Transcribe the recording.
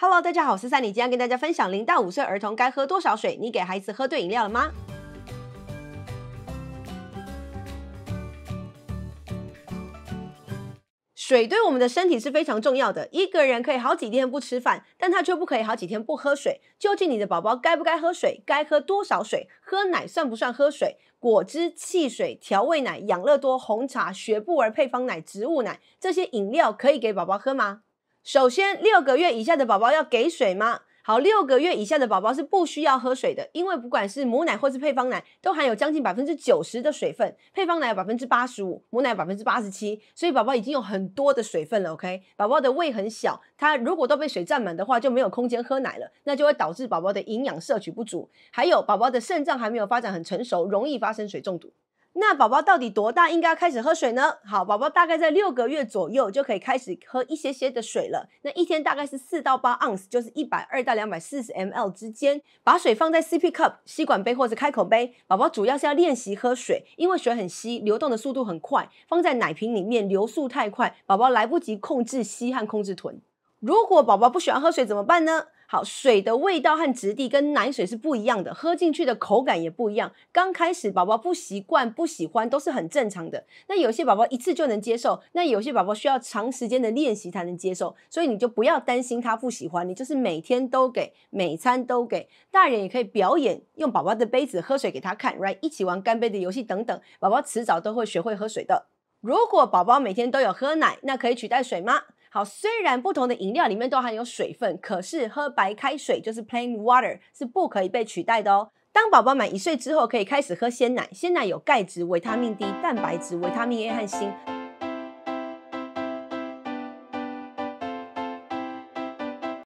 Hello，大家好，我是三里，今天跟大家分享零到五岁儿童该喝多少水？你给孩子喝对饮料了吗？水对我们的身体是非常重要的。一个人可以好几天不吃饭，但他却不可以好几天不喝水。究竟你的宝宝该不该喝水？该喝多少水？喝奶算不算喝水？果汁、汽水、调味奶、养乐多、红茶、学步儿配方奶、植物奶，这些饮料可以给宝宝喝吗？首先，六个月以下的宝宝要给水吗？好，六个月以下的宝宝是不需要喝水的，因为不管是母奶或是配方奶，都含有将近百分之九十的水分。配方奶有百分之八十五，母奶百分之八十七，所以宝宝已经有很多的水分了。OK，宝宝的胃很小，它如果都被水占满的话，就没有空间喝奶了，那就会导致宝宝的营养摄取不足。还有，宝宝的肾脏还没有发展很成熟，容易发生水中毒。那宝宝到底多大应该开始喝水呢？好，宝宝大概在六个月左右就可以开始喝一些些的水了。那一天大概是四到八盎司，就是一百二到两百四十 mL 之间。把水放在 CP cup 吸管杯或者开口杯，宝宝主要是要练习喝水，因为水很稀，流动的速度很快，放在奶瓶里面流速太快，宝宝来不及控制吸和控制吞。如果宝宝不喜欢喝水怎么办呢？好，水的味道和质地跟奶水是不一样的，喝进去的口感也不一样。刚开始宝宝不习惯、不喜欢都是很正常的。那有些宝宝一次就能接受，那有些宝宝需要长时间的练习才能接受，所以你就不要担心他不喜欢，你就是每天都给，每餐都给，大人也可以表演用宝宝的杯子喝水给他看，h t 一起玩干杯的游戏等等，宝宝迟早都会学会喝水的。如果宝宝每天都有喝奶，那可以取代水吗？好，虽然不同的饮料里面都含有水分，可是喝白开水就是 plain water，是不可以被取代的哦。当宝宝满一岁之后，可以开始喝鲜奶，鲜奶有钙质、维他命 D、蛋白质、维他命 A 和锌。